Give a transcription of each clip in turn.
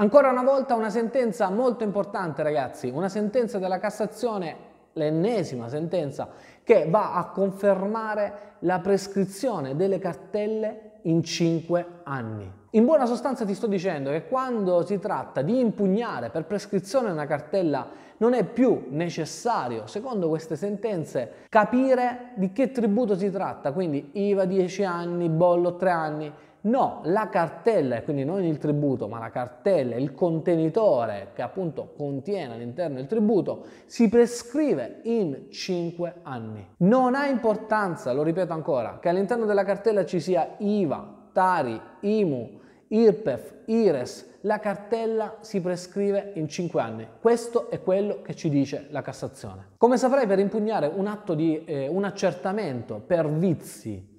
Ancora una volta una sentenza molto importante ragazzi, una sentenza della Cassazione, l'ennesima sentenza, che va a confermare la prescrizione delle cartelle in 5 anni. In buona sostanza ti sto dicendo che quando si tratta di impugnare per prescrizione una cartella non è più necessario, secondo queste sentenze, capire di che tributo si tratta, quindi IVA 10 anni, bollo 3 anni, No, la cartella, quindi non il tributo, ma la cartella, il contenitore che appunto contiene all'interno il tributo, si prescrive in 5 anni. Non ha importanza, lo ripeto ancora, che all'interno della cartella ci sia IVA, Tari, IMU, IRPEF, IRES, la cartella si prescrive in 5 anni. Questo è quello che ci dice la Cassazione. Come saprai, per impugnare un atto di eh, un accertamento per vizi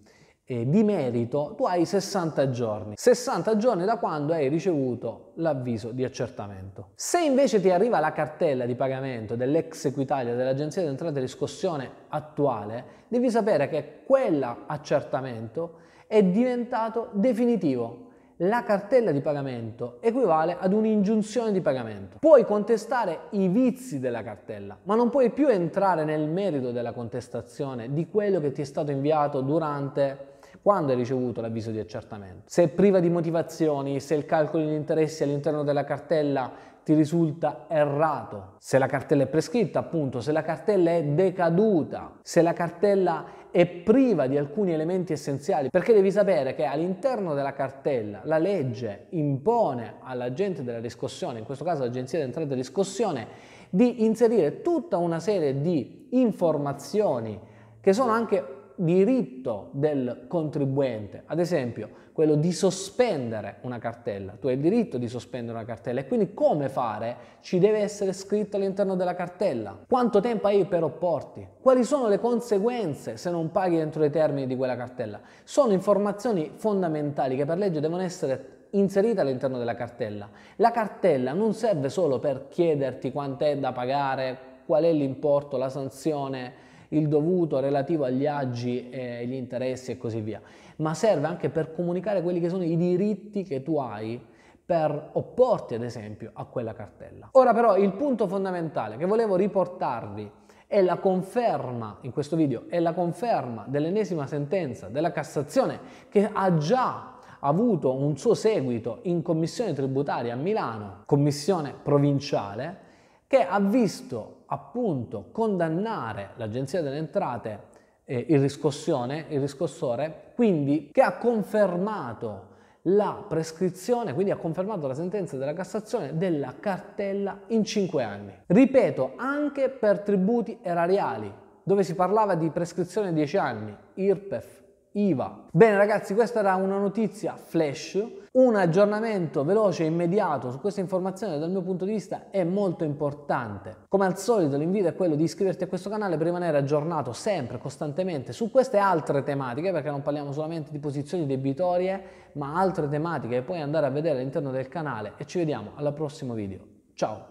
di merito, tu hai 60 giorni. 60 giorni da quando hai ricevuto l'avviso di accertamento. Se invece ti arriva la cartella di pagamento dell'ex Equitalia dell'Agenzia di Entrata e Riscossione attuale, devi sapere che quell'accertamento è diventato definitivo. La cartella di pagamento equivale ad un'ingiunzione di pagamento. Puoi contestare i vizi della cartella, ma non puoi più entrare nel merito della contestazione di quello che ti è stato inviato durante quando hai ricevuto l'avviso di accertamento. Se è priva di motivazioni, se il calcolo degli interessi all'interno della cartella ti risulta errato, se la cartella è prescritta appunto, se la cartella è decaduta, se la cartella è priva di alcuni elementi essenziali, perché devi sapere che all'interno della cartella la legge impone all'agente della riscossione, in questo caso l'agenzia di entrata e riscossione, di inserire tutta una serie di informazioni che sono anche diritto del contribuente, ad esempio quello di sospendere una cartella, tu hai il diritto di sospendere una cartella e quindi come fare ci deve essere scritto all'interno della cartella, quanto tempo hai per opporti, quali sono le conseguenze se non paghi entro i termini di quella cartella, sono informazioni fondamentali che per legge devono essere inserita all'interno della cartella. La cartella non serve solo per chiederti quant'è da pagare, qual è l'importo, la sanzione, il dovuto relativo agli agi, e gli interessi e così via, ma serve anche per comunicare quelli che sono i diritti che tu hai per opporti ad esempio a quella cartella. Ora però il punto fondamentale che volevo riportarvi è la conferma, in questo video, è la conferma dell'ennesima sentenza della Cassazione che ha già avuto un suo seguito in commissione tributaria a Milano, commissione provinciale, che ha visto appunto condannare l'Agenzia delle Entrate eh, il riscossione, il riscossore, quindi che ha confermato la prescrizione, quindi ha confermato la sentenza della Cassazione della cartella in 5 anni. Ripeto, anche per tributi erariali, dove si parlava di prescrizione 10 anni, IRPEF, IVA. Bene ragazzi, questa era una notizia flash, un aggiornamento veloce e immediato su questa informazione dal mio punto di vista è molto importante. Come al solito l'invito è quello di iscriverti a questo canale per rimanere aggiornato sempre, costantemente su queste altre tematiche, perché non parliamo solamente di posizioni debitorie, ma altre tematiche che puoi andare a vedere all'interno del canale e ci vediamo al prossimo video. Ciao!